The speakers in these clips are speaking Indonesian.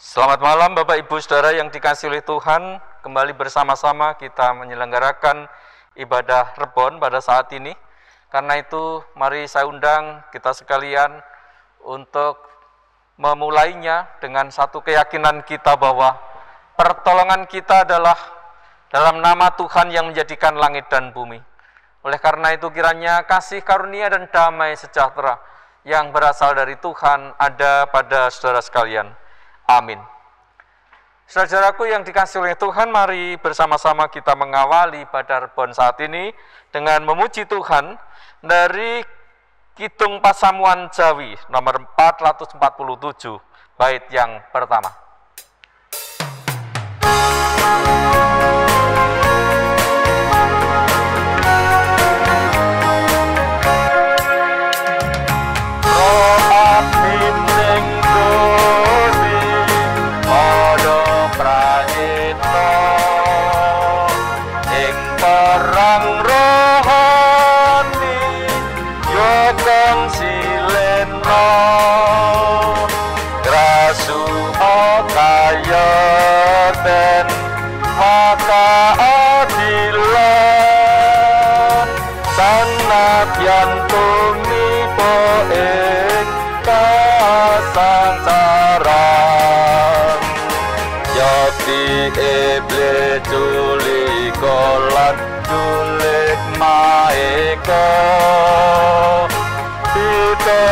Selamat malam Bapak Ibu Saudara yang dikasih oleh Tuhan Kembali bersama-sama kita menyelenggarakan ibadah Rebon pada saat ini Karena itu mari saya undang kita sekalian untuk memulainya dengan satu keyakinan kita bahwa pertolongan kita adalah dalam nama Tuhan yang menjadikan langit dan bumi. Oleh karena itu kiranya kasih karunia dan damai sejahtera yang berasal dari Tuhan ada pada saudara sekalian. Amin. Saudaraku yang dikasih oleh Tuhan, mari bersama-sama kita mengawali pada Rebon saat ini dengan memuji Tuhan dari Kidung Pasamuan Jawi nomor 447 bait yang pertama. Oh,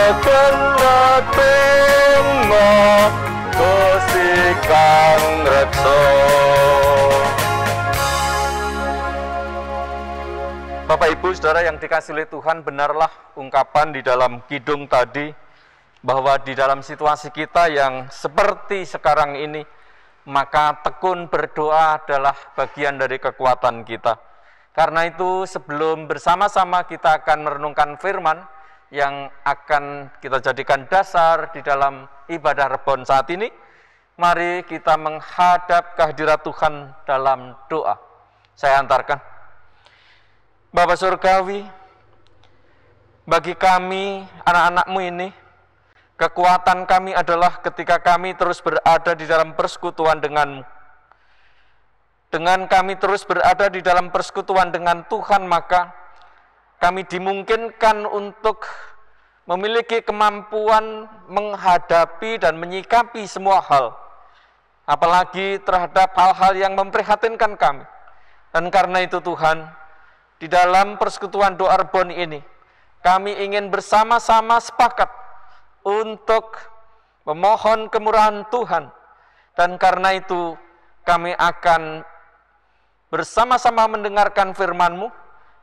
Bapak Ibu Saudara yang dikasih oleh Tuhan benarlah ungkapan di dalam kidung tadi bahwa di dalam situasi kita yang seperti sekarang ini maka tekun berdoa adalah bagian dari kekuatan kita. Karena itu sebelum bersama-sama kita akan merenungkan firman, yang akan kita jadikan dasar di dalam ibadah rebon saat ini. Mari kita menghadap kehadirat Tuhan dalam doa. Saya antarkan. Bapak Surgawi, bagi kami, anak-anakmu ini, kekuatan kami adalah ketika kami terus berada di dalam persekutuan denganmu. Dengan kami terus berada di dalam persekutuan dengan Tuhan, maka kami dimungkinkan untuk memiliki kemampuan menghadapi dan menyikapi semua hal, apalagi terhadap hal-hal yang memprihatinkan kami. Dan karena itu Tuhan, di dalam persekutuan doa Arbon ini, kami ingin bersama-sama sepakat untuk memohon kemurahan Tuhan. Dan karena itu, kami akan bersama-sama mendengarkan firman-Mu,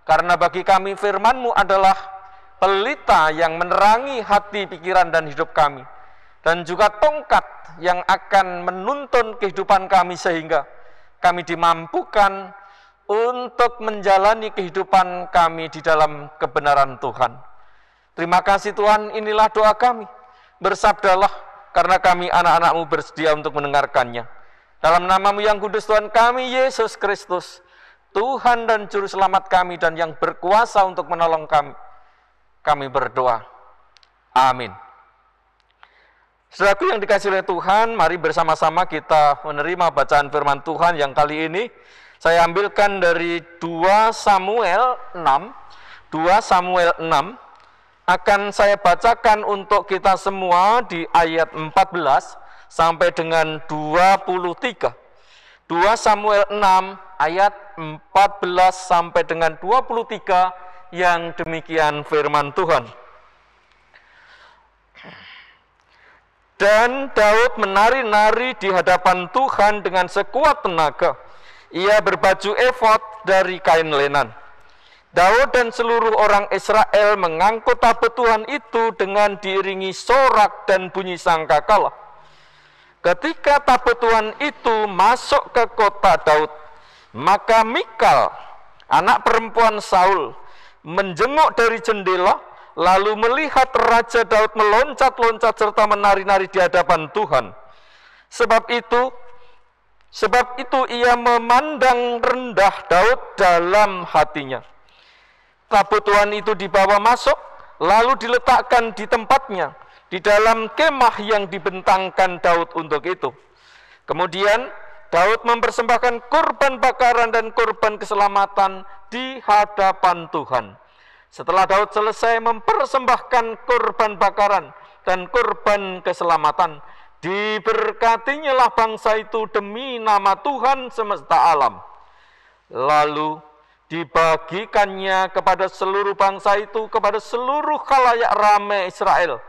karena bagi kami firmanmu adalah pelita yang menerangi hati, pikiran, dan hidup kami. Dan juga tongkat yang akan menuntun kehidupan kami sehingga kami dimampukan untuk menjalani kehidupan kami di dalam kebenaran Tuhan. Terima kasih Tuhan, inilah doa kami. Bersabdalah karena kami anak-anakmu bersedia untuk mendengarkannya. Dalam namamu yang kudus Tuhan kami, Yesus Kristus, Tuhan dan Juru Selamat kami dan yang berkuasa untuk menolong kami. Kami berdoa. Amin. Saudaraku yang dikasih oleh Tuhan, mari bersama-sama kita menerima bacaan firman Tuhan yang kali ini saya ambilkan dari 2 Samuel 6. 2 Samuel 6 akan saya bacakan untuk kita semua di ayat 14 sampai dengan 23. 2 Samuel 6 ayat 14 sampai dengan 23 yang demikian firman Tuhan. Dan Daud menari-nari di hadapan Tuhan dengan sekuat tenaga. Ia berbaju efod dari kain lenan. Daud dan seluruh orang Israel mengangkut tabut Tuhan itu dengan diiringi sorak dan bunyi sangkakala. Ketika tabut Tuhan itu masuk ke kota Daud, maka Mikal, anak perempuan Saul, menjenguk dari jendela, lalu melihat Raja Daud meloncat-loncat serta menari-nari di hadapan Tuhan. Sebab itu, sebab itu ia memandang rendah Daud dalam hatinya. Tabut Tuhan itu dibawa masuk, lalu diletakkan di tempatnya di dalam kemah yang dibentangkan Daud untuk itu. Kemudian Daud mempersembahkan korban bakaran dan korban keselamatan di hadapan Tuhan. Setelah Daud selesai mempersembahkan korban bakaran dan korban keselamatan, diberkatinya lah bangsa itu demi nama Tuhan semesta alam. Lalu dibagikannya kepada seluruh bangsa itu, kepada seluruh kalayak rame Israel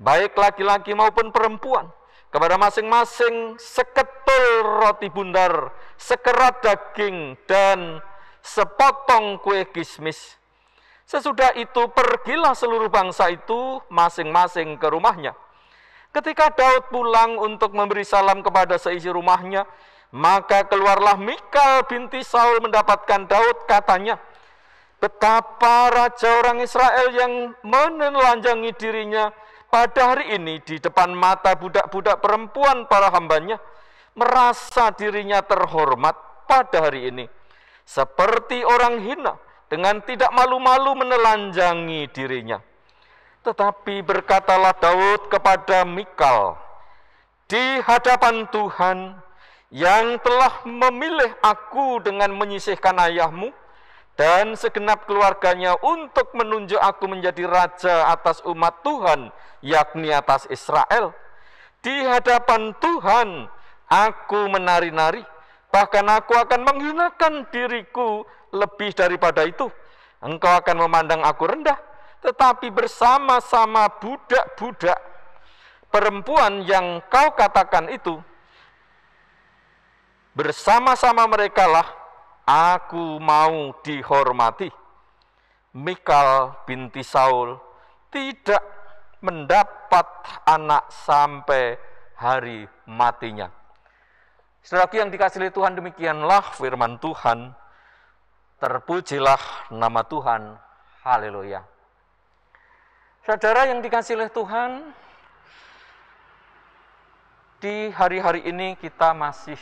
baik laki-laki maupun perempuan, kepada masing-masing seketul roti bundar, sekerat daging, dan sepotong kue kismis. Sesudah itu pergilah seluruh bangsa itu masing-masing ke rumahnya. Ketika Daud pulang untuk memberi salam kepada seisi rumahnya, maka keluarlah Mikal binti Saul mendapatkan Daud katanya, Betapa raja orang Israel yang menelanjangi dirinya pada hari ini di depan mata budak-budak perempuan para hambanya merasa dirinya terhormat pada hari ini seperti orang hina dengan tidak malu-malu menelanjangi dirinya. Tetapi berkatalah Daud kepada Mikal, di hadapan Tuhan yang telah memilih aku dengan menyisihkan ayahmu, dan segenap keluarganya untuk menunjuk aku menjadi raja atas umat Tuhan, yakni atas Israel. Di hadapan Tuhan, aku menari-nari, bahkan aku akan menghinakan diriku lebih daripada itu. Engkau akan memandang aku rendah, tetapi bersama-sama budak-budak perempuan yang kau katakan itu, bersama-sama merekalah Aku mau dihormati. Mikal binti Saul tidak mendapat anak sampai hari matinya. Saudaraku yang dikasihi Tuhan demikianlah firman Tuhan. Terpujilah nama Tuhan. Haleluya. Saudara yang dikasihi Tuhan, di hari-hari ini kita masih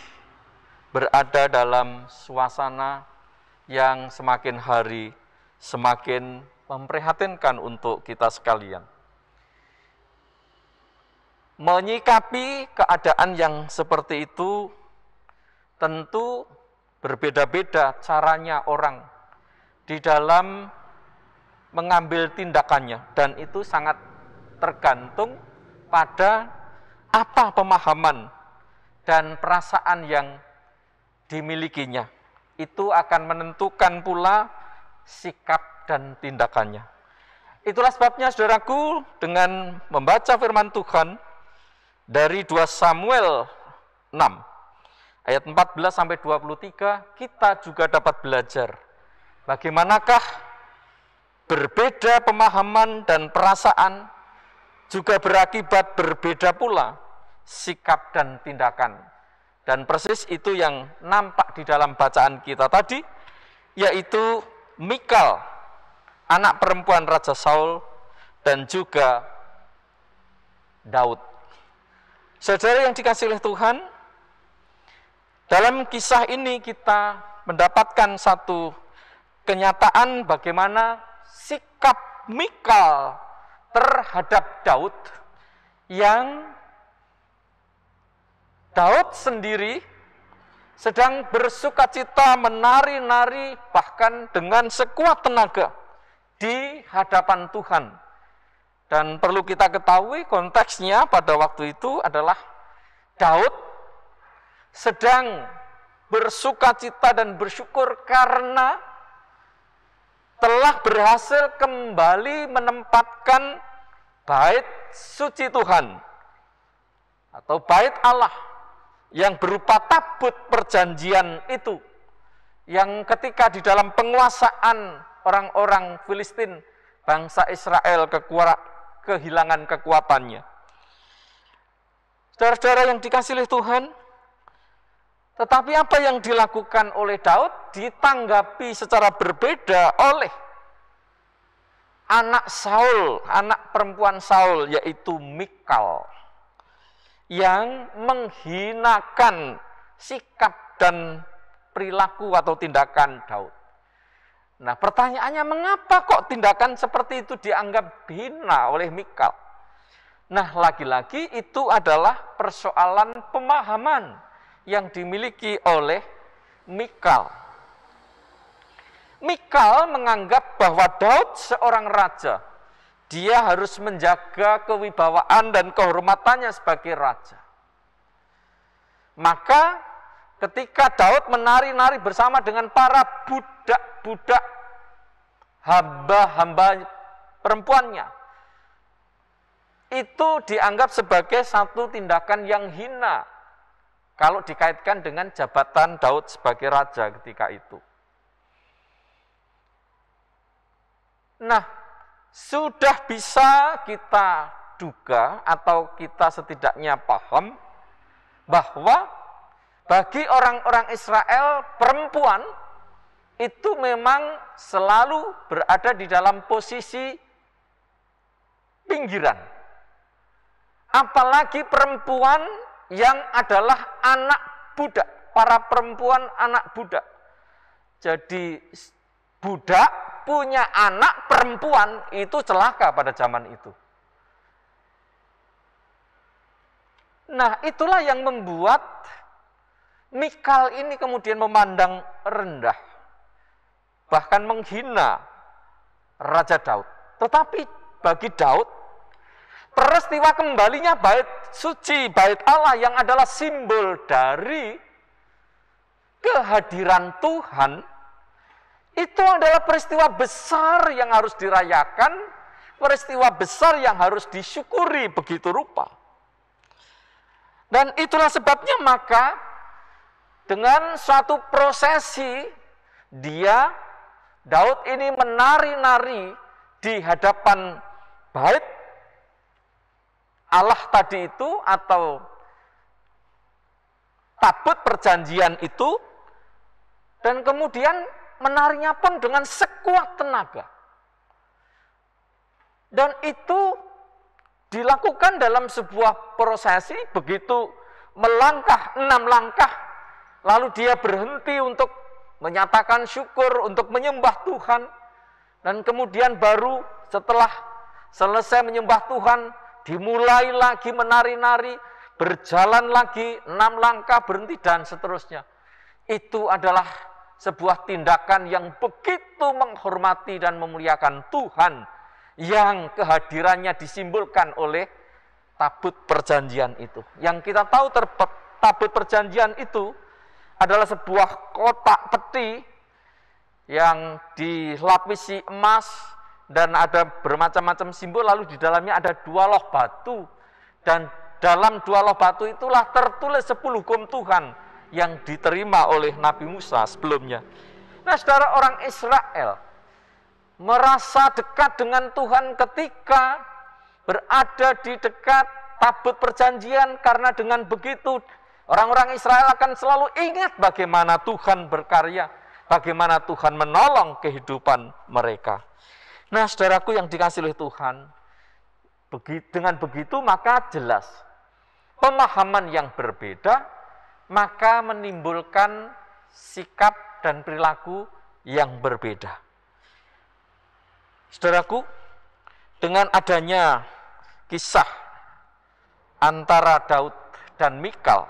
berada dalam suasana yang semakin hari semakin memprihatinkan untuk kita sekalian. Menyikapi keadaan yang seperti itu tentu berbeda-beda caranya orang di dalam mengambil tindakannya dan itu sangat tergantung pada apa pemahaman dan perasaan yang dimilikinya. Itu akan menentukan pula sikap dan tindakannya. Itulah sebabnya saudaraku dengan membaca firman Tuhan dari 2 Samuel 6 ayat 14 sampai 23 kita juga dapat belajar bagaimanakah berbeda pemahaman dan perasaan juga berakibat berbeda pula sikap dan tindakan dan persis itu yang nampak di dalam bacaan kita tadi, yaitu Mikal, anak perempuan Raja Saul, dan juga Daud. Saudara yang dikasih oleh Tuhan, dalam kisah ini kita mendapatkan satu kenyataan bagaimana sikap Mikal terhadap Daud yang Daud sendiri sedang bersuka cita menari-nari bahkan dengan sekuat tenaga di hadapan Tuhan. Dan perlu kita ketahui konteksnya pada waktu itu adalah Daud sedang bersuka cita dan bersyukur karena telah berhasil kembali menempatkan bait suci Tuhan atau bait Allah yang berupa tabut perjanjian itu yang ketika di dalam penguasaan orang-orang Filistin bangsa Israel kekuara, kehilangan kekuatannya saudara-saudara yang dikasih oleh Tuhan tetapi apa yang dilakukan oleh Daud ditanggapi secara berbeda oleh anak Saul, anak perempuan Saul yaitu Mikal yang menghinakan sikap dan perilaku atau tindakan Daud. Nah, pertanyaannya mengapa kok tindakan seperti itu dianggap hina oleh Mikal? Nah, lagi-lagi itu adalah persoalan pemahaman yang dimiliki oleh Mikal. Mikal menganggap bahwa Daud seorang raja dia harus menjaga kewibawaan dan kehormatannya sebagai raja. Maka ketika Daud menari-nari bersama dengan para budak-budak hamba-hamba perempuannya, itu dianggap sebagai satu tindakan yang hina kalau dikaitkan dengan jabatan Daud sebagai raja ketika itu. Nah, sudah bisa kita duga atau kita setidaknya paham bahwa bagi orang-orang Israel perempuan itu memang selalu berada di dalam posisi pinggiran. Apalagi perempuan yang adalah anak budak, para perempuan anak budak. Jadi budak punya anak perempuan itu celaka pada zaman itu. Nah, itulah yang membuat Mikal ini kemudian memandang rendah, bahkan menghina Raja Daud. Tetapi bagi Daud, peristiwa kembalinya bait suci, bait Allah yang adalah simbol dari kehadiran Tuhan itu adalah peristiwa besar yang harus dirayakan, peristiwa besar yang harus disyukuri begitu rupa. Dan itulah sebabnya maka dengan suatu prosesi dia Daud ini menari-nari di hadapan bait Allah tadi itu atau tabut perjanjian itu dan kemudian menarinya pun dengan sekuat tenaga. Dan itu dilakukan dalam sebuah prosesi begitu melangkah enam langkah lalu dia berhenti untuk menyatakan syukur untuk menyembah Tuhan dan kemudian baru setelah selesai menyembah Tuhan dimulai lagi menari-nari berjalan lagi enam langkah berhenti dan seterusnya itu adalah sebuah tindakan yang begitu menghormati dan memuliakan Tuhan yang kehadirannya disimbolkan oleh tabut perjanjian itu. Yang kita tahu tabut perjanjian itu adalah sebuah kotak peti yang dilapisi emas dan ada bermacam-macam simbol lalu di dalamnya ada dua loh batu dan dalam dua loh batu itulah tertulis sepuluh hukum Tuhan yang diterima oleh Nabi Musa sebelumnya. Nah, saudara orang Israel merasa dekat dengan Tuhan ketika berada di dekat tabut perjanjian karena dengan begitu orang-orang Israel akan selalu ingat bagaimana Tuhan berkarya, bagaimana Tuhan menolong kehidupan mereka. Nah, saudaraku yang dikasih oleh Tuhan, dengan begitu maka jelas pemahaman yang berbeda maka menimbulkan sikap dan perilaku yang berbeda. Saudaraku, dengan adanya kisah antara Daud dan Mikal,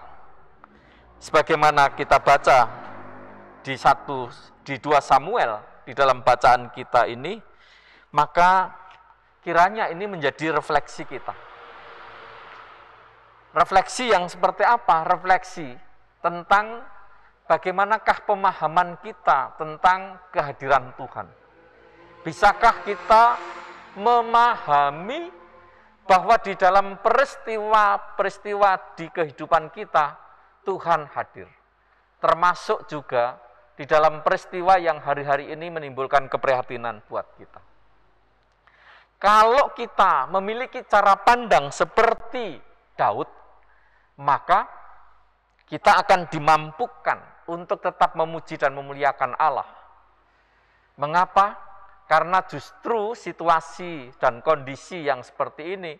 sebagaimana kita baca di satu di dua Samuel di dalam bacaan kita ini, maka kiranya ini menjadi refleksi kita. Refleksi yang seperti apa? Refleksi tentang bagaimanakah pemahaman kita tentang kehadiran Tuhan. Bisakah kita memahami bahwa di dalam peristiwa-peristiwa di kehidupan kita, Tuhan hadir. Termasuk juga di dalam peristiwa yang hari-hari ini menimbulkan keprihatinan buat kita. Kalau kita memiliki cara pandang seperti Daud, maka kita akan dimampukan untuk tetap memuji dan memuliakan Allah. Mengapa? Karena justru situasi dan kondisi yang seperti ini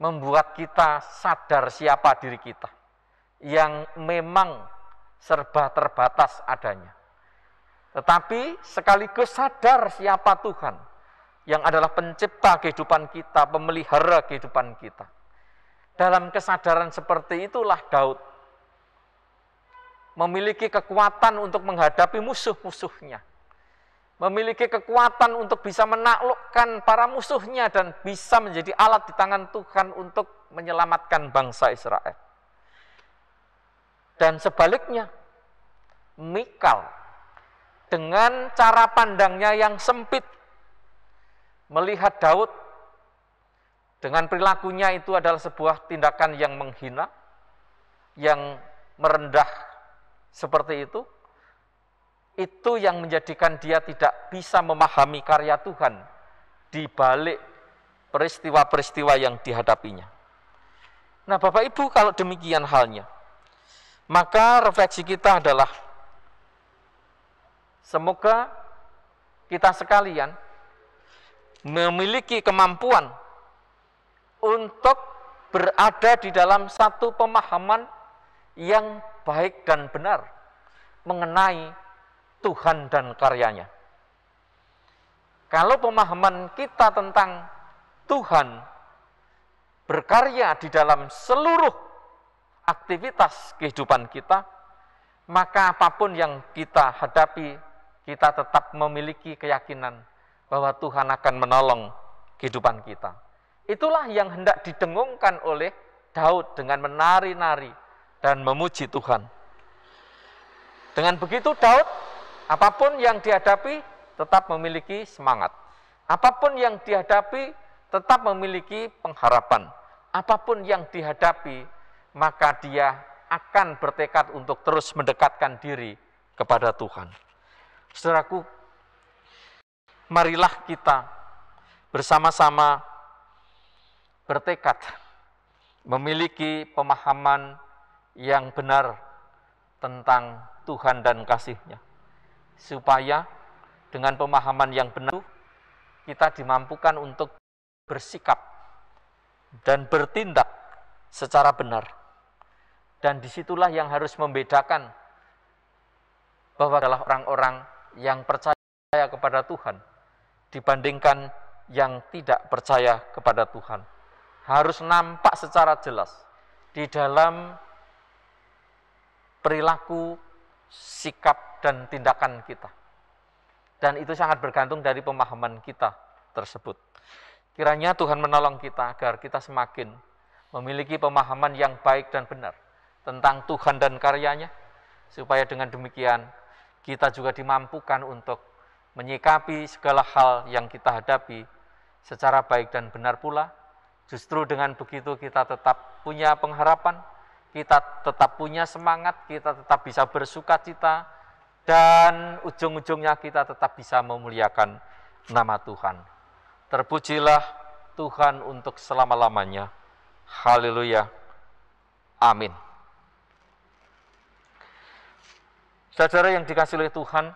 membuat kita sadar siapa diri kita yang memang serba terbatas adanya. Tetapi sekaligus sadar siapa Tuhan yang adalah pencipta kehidupan kita, pemelihara kehidupan kita. Dalam kesadaran seperti itulah Daud memiliki kekuatan untuk menghadapi musuh-musuhnya, memiliki kekuatan untuk bisa menaklukkan para musuhnya dan bisa menjadi alat di tangan Tuhan untuk menyelamatkan bangsa Israel. Dan sebaliknya, Mikal dengan cara pandangnya yang sempit melihat Daud dengan perilakunya itu adalah sebuah tindakan yang menghina, yang merendah seperti itu, itu yang menjadikan dia tidak bisa memahami karya Tuhan di balik peristiwa-peristiwa yang dihadapinya. Nah, Bapak Ibu, kalau demikian halnya, maka refleksi kita adalah semoga kita sekalian memiliki kemampuan untuk berada di dalam satu pemahaman yang baik dan benar mengenai Tuhan dan karyanya. Kalau pemahaman kita tentang Tuhan berkarya di dalam seluruh aktivitas kehidupan kita, maka apapun yang kita hadapi, kita tetap memiliki keyakinan bahwa Tuhan akan menolong kehidupan kita. Itulah yang hendak didengungkan oleh Daud dengan menari-nari dan memuji Tuhan. Dengan begitu Daud, apapun yang dihadapi tetap memiliki semangat. Apapun yang dihadapi tetap memiliki pengharapan. Apapun yang dihadapi, maka dia akan bertekad untuk terus mendekatkan diri kepada Tuhan. Saudaraku, marilah kita bersama-sama bertekad memiliki pemahaman yang benar tentang Tuhan dan kasihnya. Supaya dengan pemahaman yang benar kita dimampukan untuk bersikap dan bertindak secara benar. Dan disitulah yang harus membedakan bahwa adalah orang-orang yang percaya kepada Tuhan dibandingkan yang tidak percaya kepada Tuhan. Harus nampak secara jelas di dalam perilaku, sikap, dan tindakan kita. Dan itu sangat bergantung dari pemahaman kita tersebut. Kiranya Tuhan menolong kita agar kita semakin memiliki pemahaman yang baik dan benar tentang Tuhan dan karyanya, supaya dengan demikian kita juga dimampukan untuk menyikapi segala hal yang kita hadapi secara baik dan benar pula. Justru dengan begitu kita tetap punya pengharapan, kita tetap punya semangat, kita tetap bisa bersuka cita, dan ujung-ujungnya kita tetap bisa memuliakan nama Tuhan. Terpujilah Tuhan untuk selama-lamanya. Haleluya. Amin. Saudara yang dikasih oleh Tuhan,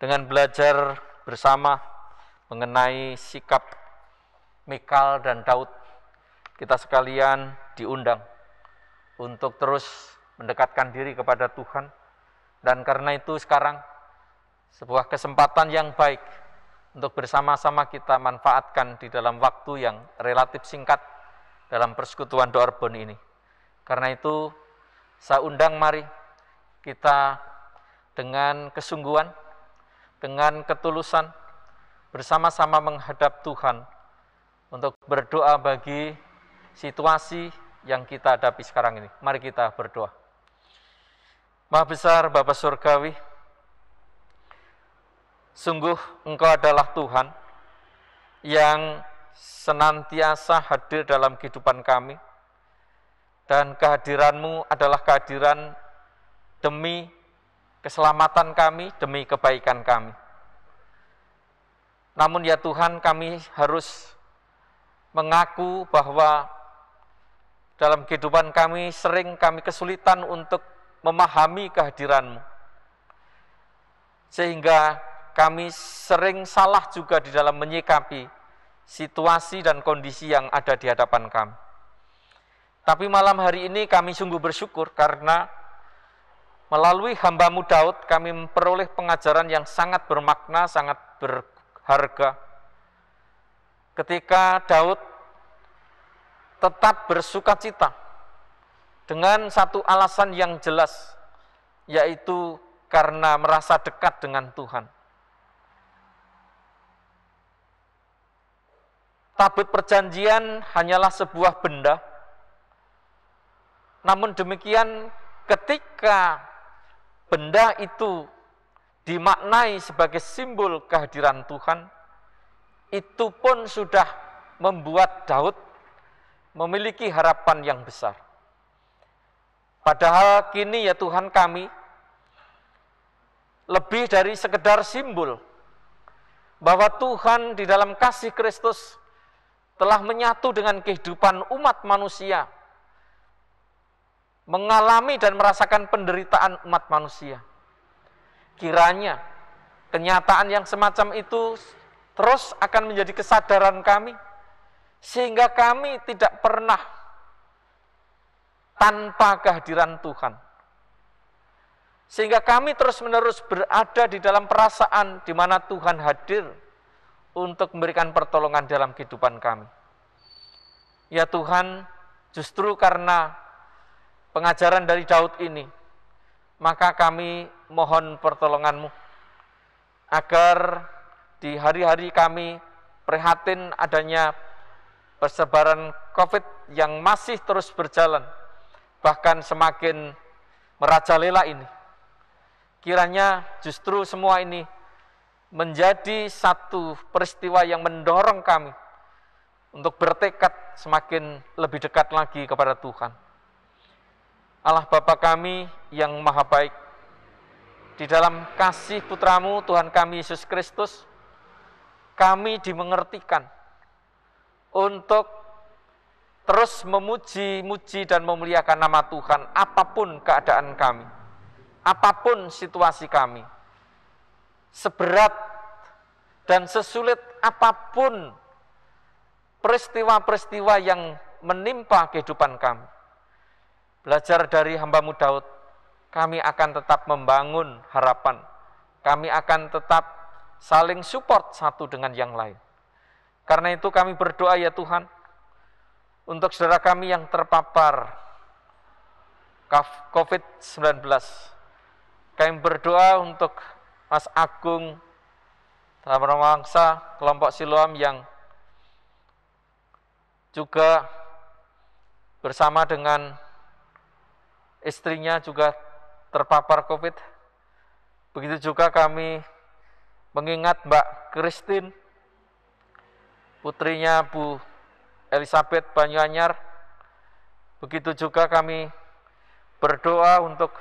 dengan belajar bersama mengenai sikap Mikal dan Daud, kita sekalian diundang untuk terus mendekatkan diri kepada Tuhan. Dan karena itu sekarang sebuah kesempatan yang baik untuk bersama-sama kita manfaatkan di dalam waktu yang relatif singkat dalam persekutuan Doarbon ini. Karena itu saya undang mari kita dengan kesungguhan, dengan ketulusan, bersama-sama menghadap Tuhan untuk berdoa bagi situasi yang kita hadapi sekarang ini. Mari kita berdoa. Maha besar Bapak Surgawi, sungguh Engkau adalah Tuhan yang senantiasa hadir dalam kehidupan kami, dan kehadiranmu adalah kehadiran demi keselamatan kami, demi kebaikan kami. Namun ya Tuhan, kami harus mengaku bahwa dalam kehidupan kami sering kami kesulitan untuk memahami kehadiranmu Sehingga kami sering salah juga di dalam menyikapi situasi dan kondisi yang ada di hadapan kami. Tapi malam hari ini kami sungguh bersyukur karena melalui hambamu Daud kami memperoleh pengajaran yang sangat bermakna, sangat berharga. Ketika Daud tetap bersuka cita dengan satu alasan yang jelas, yaitu karena merasa dekat dengan Tuhan. Tabut perjanjian hanyalah sebuah benda, namun demikian ketika benda itu dimaknai sebagai simbol kehadiran Tuhan, itu pun sudah membuat Daud memiliki harapan yang besar. Padahal kini ya Tuhan kami lebih dari sekedar simbol bahwa Tuhan di dalam kasih Kristus telah menyatu dengan kehidupan umat manusia, mengalami dan merasakan penderitaan umat manusia. Kiranya kenyataan yang semacam itu terus akan menjadi kesadaran kami sehingga kami tidak pernah tanpa kehadiran Tuhan. Sehingga kami terus-menerus berada di dalam perasaan di mana Tuhan hadir untuk memberikan pertolongan dalam kehidupan kami. Ya Tuhan, justru karena pengajaran dari Daud ini, maka kami mohon pertolongan-Mu agar di hari-hari kami prihatin adanya persebaran COVID yang masih terus berjalan, bahkan semakin merajalela ini. Kiranya justru semua ini menjadi satu peristiwa yang mendorong kami untuk bertekad semakin lebih dekat lagi kepada Tuhan. Allah Bapa kami yang maha baik, di dalam kasih putramu Tuhan kami Yesus Kristus, kami dimengertikan untuk terus memuji-muji dan memuliakan nama Tuhan apapun keadaan kami, apapun situasi kami. Seberat dan sesulit apapun peristiwa-peristiwa yang menimpa kehidupan kami. Belajar dari hambamu Daud, kami akan tetap membangun harapan. Kami akan tetap saling support satu dengan yang lain. Karena itu kami berdoa ya Tuhan, untuk saudara kami yang terpapar COVID-19. Kami berdoa untuk Mas Agung Wangsa, kelompok Siloam yang juga bersama dengan istrinya juga terpapar COVID. Begitu juga kami mengingat Mbak Christine putrinya Bu Elisabeth Banyuanyar. Begitu juga kami berdoa untuk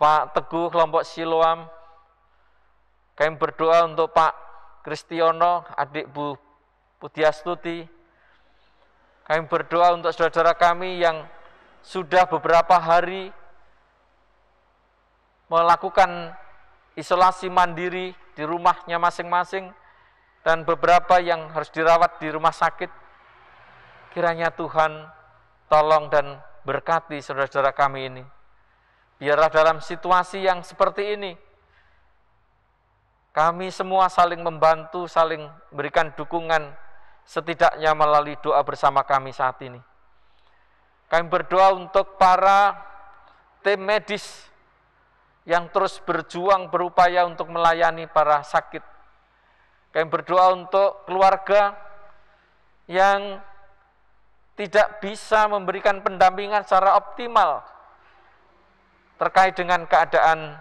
Pak Teguh kelompok Siloam. Kami berdoa untuk Pak Kristiono, adik Bu Putiastuti. Kami berdoa untuk saudara-saudara kami yang sudah beberapa hari melakukan isolasi mandiri di rumahnya masing-masing dan beberapa yang harus dirawat di rumah sakit. Kiranya Tuhan tolong dan berkati saudara-saudara kami ini. Biarlah dalam situasi yang seperti ini, kami semua saling membantu, saling berikan dukungan setidaknya melalui doa bersama kami saat ini. Kami berdoa untuk para tim medis yang terus berjuang berupaya untuk melayani para sakit kami berdoa untuk keluarga yang tidak bisa memberikan pendampingan secara optimal terkait dengan keadaan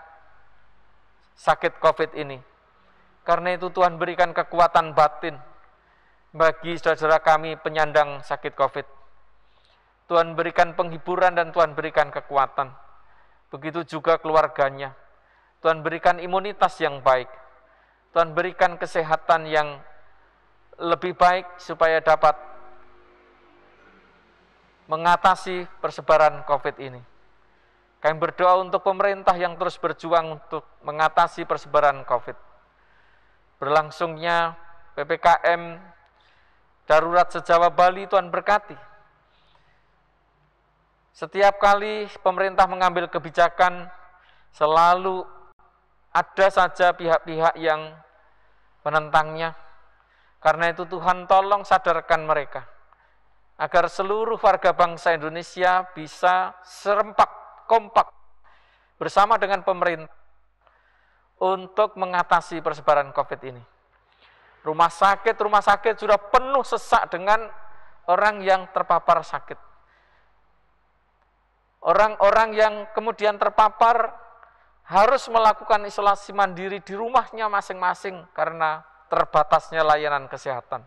sakit COVID ini. Karena itu Tuhan berikan kekuatan batin bagi saudara kami penyandang sakit COVID. Tuhan berikan penghiburan dan Tuhan berikan kekuatan. Begitu juga keluarganya. Tuhan berikan imunitas yang baik Tuhan berikan kesehatan yang lebih baik supaya dapat mengatasi persebaran COVID ini. Kami berdoa untuk pemerintah yang terus berjuang untuk mengatasi persebaran COVID. Berlangsungnya PPKM darurat sejawa Bali Tuhan berkati. Setiap kali pemerintah mengambil kebijakan selalu ada saja pihak-pihak yang menentangnya. Karena itu Tuhan tolong sadarkan mereka agar seluruh warga bangsa Indonesia bisa serempak, kompak bersama dengan pemerintah untuk mengatasi persebaran COVID ini. Rumah sakit, rumah sakit sudah penuh sesak dengan orang yang terpapar sakit. Orang-orang yang kemudian terpapar harus melakukan isolasi mandiri di rumahnya masing-masing karena terbatasnya layanan kesehatan.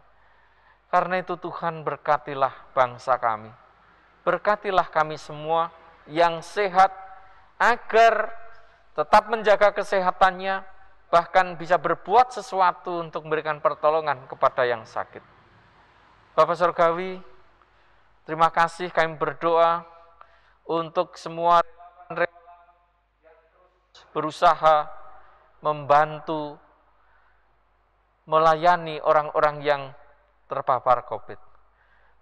Karena itu Tuhan berkatilah bangsa kami. Berkatilah kami semua yang sehat agar tetap menjaga kesehatannya, bahkan bisa berbuat sesuatu untuk memberikan pertolongan kepada yang sakit. Bapak Surgawi, terima kasih kami berdoa untuk semua relawan berusaha membantu melayani orang-orang yang terpapar COVID.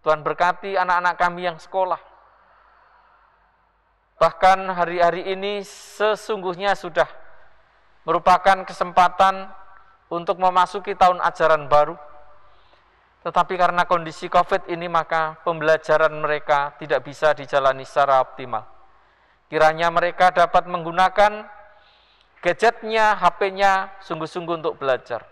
Tuhan berkati anak-anak kami yang sekolah. Bahkan hari-hari ini sesungguhnya sudah merupakan kesempatan untuk memasuki tahun ajaran baru. Tetapi karena kondisi COVID ini maka pembelajaran mereka tidak bisa dijalani secara optimal. Kiranya mereka dapat menggunakan gadgetnya, HP-nya sungguh-sungguh untuk belajar.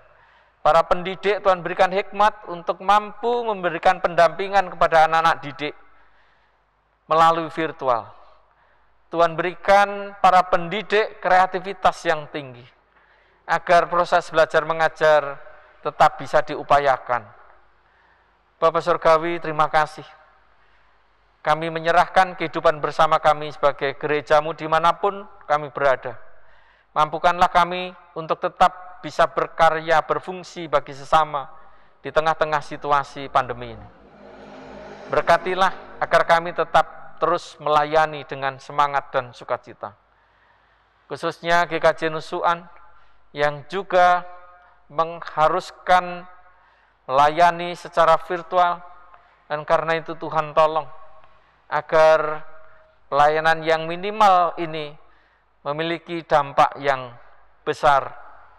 Para pendidik Tuhan berikan hikmat untuk mampu memberikan pendampingan kepada anak-anak didik melalui virtual. Tuhan berikan para pendidik kreativitas yang tinggi agar proses belajar mengajar tetap bisa diupayakan. Bapak Surgawi, terima kasih. Kami menyerahkan kehidupan bersama kami sebagai gerejamu dimanapun kami berada Mampukanlah kami untuk tetap bisa berkarya, berfungsi bagi sesama di tengah-tengah situasi pandemi ini. Berkatilah agar kami tetap terus melayani dengan semangat dan sukacita. Khususnya GKJ Nusuan yang juga mengharuskan melayani secara virtual dan karena itu Tuhan tolong agar pelayanan yang minimal ini memiliki dampak yang besar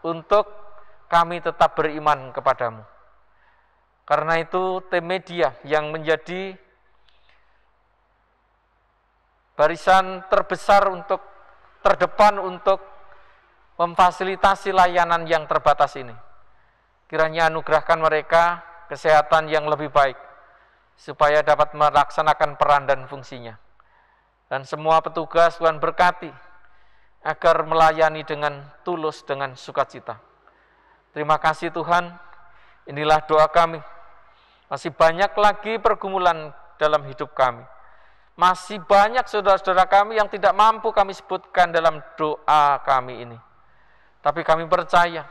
untuk kami tetap beriman kepadamu. Karena itu tim media yang menjadi barisan terbesar untuk terdepan untuk memfasilitasi layanan yang terbatas ini. Kiranya anugerahkan mereka kesehatan yang lebih baik supaya dapat melaksanakan peran dan fungsinya. Dan semua petugas Tuhan berkati agar melayani dengan tulus, dengan sukacita. Terima kasih Tuhan, inilah doa kami. Masih banyak lagi pergumulan dalam hidup kami. Masih banyak saudara-saudara kami yang tidak mampu kami sebutkan dalam doa kami ini. Tapi kami percaya,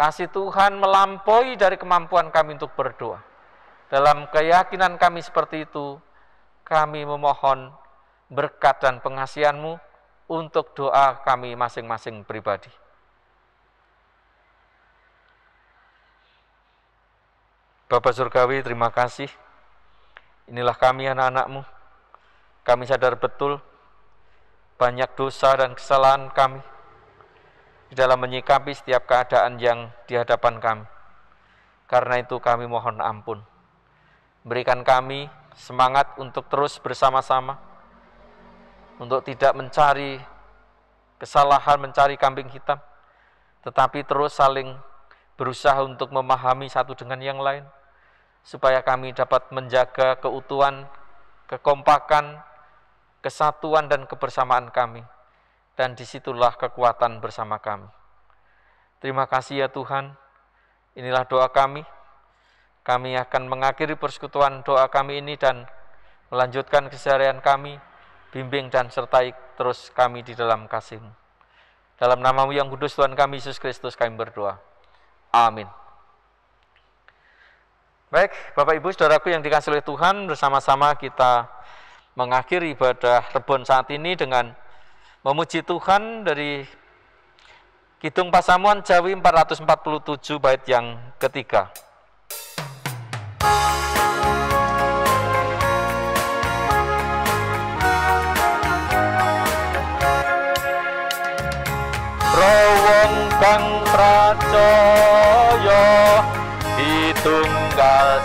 kasih Tuhan melampaui dari kemampuan kami untuk berdoa. Dalam keyakinan kami seperti itu, kami memohon berkat dan pengasihan-Mu untuk doa kami masing-masing pribadi. Bapak Surgawi, terima kasih. Inilah kami anak-anakmu. Kami sadar betul banyak dosa dan kesalahan kami di dalam menyikapi setiap keadaan yang di hadapan kami. Karena itu kami mohon ampun. Berikan kami semangat untuk terus bersama-sama untuk tidak mencari kesalahan, mencari kambing hitam, tetapi terus saling berusaha untuk memahami satu dengan yang lain, supaya kami dapat menjaga keutuhan, kekompakan, kesatuan, dan kebersamaan kami. Dan disitulah kekuatan bersama kami. Terima kasih ya Tuhan, inilah doa kami. Kami akan mengakhiri persekutuan doa kami ini dan melanjutkan keseharian kami bimbing dan sertai terus kami di dalam kasih-Mu. Dalam namamu yang kudus Tuhan kami Yesus Kristus kami berdoa. Amin. Baik, Bapak Ibu, Saudaraku yang dikasih oleh Tuhan, bersama-sama kita mengakhiri ibadah Rebon saat ini dengan memuji Tuhan dari Kidung Pasamuan Jawi 447 bait yang ketiga.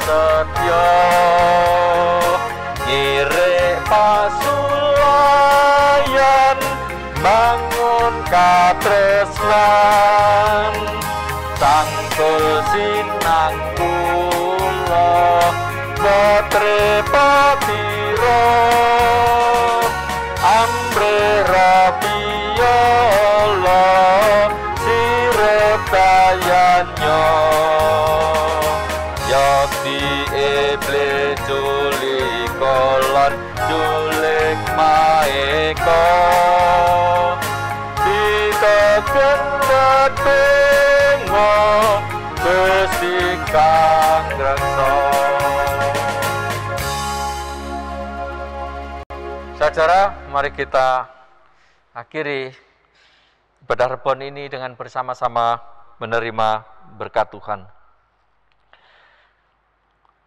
setyo nyirik pasulayan bangun katresnan tangkul sinang kula putri pasulayan seketungo Saudara, mari kita akhiri ibadah rebon ini dengan bersama-sama menerima berkat Tuhan.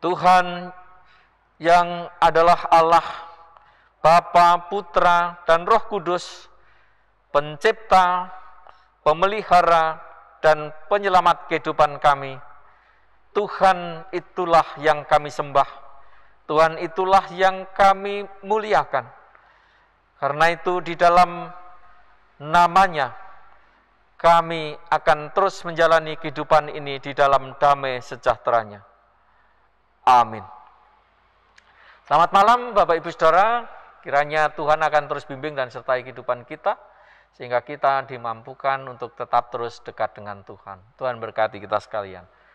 Tuhan yang adalah Allah, Bapa, Putra, dan Roh Kudus, pencipta pemelihara dan penyelamat kehidupan kami. Tuhan itulah yang kami sembah. Tuhan itulah yang kami muliakan. Karena itu di dalam namanya kami akan terus menjalani kehidupan ini di dalam damai sejahteranya. Amin. Selamat malam Bapak Ibu Saudara. Kiranya Tuhan akan terus bimbing dan sertai kehidupan kita sehingga kita dimampukan untuk tetap terus dekat dengan Tuhan. Tuhan berkati kita sekalian.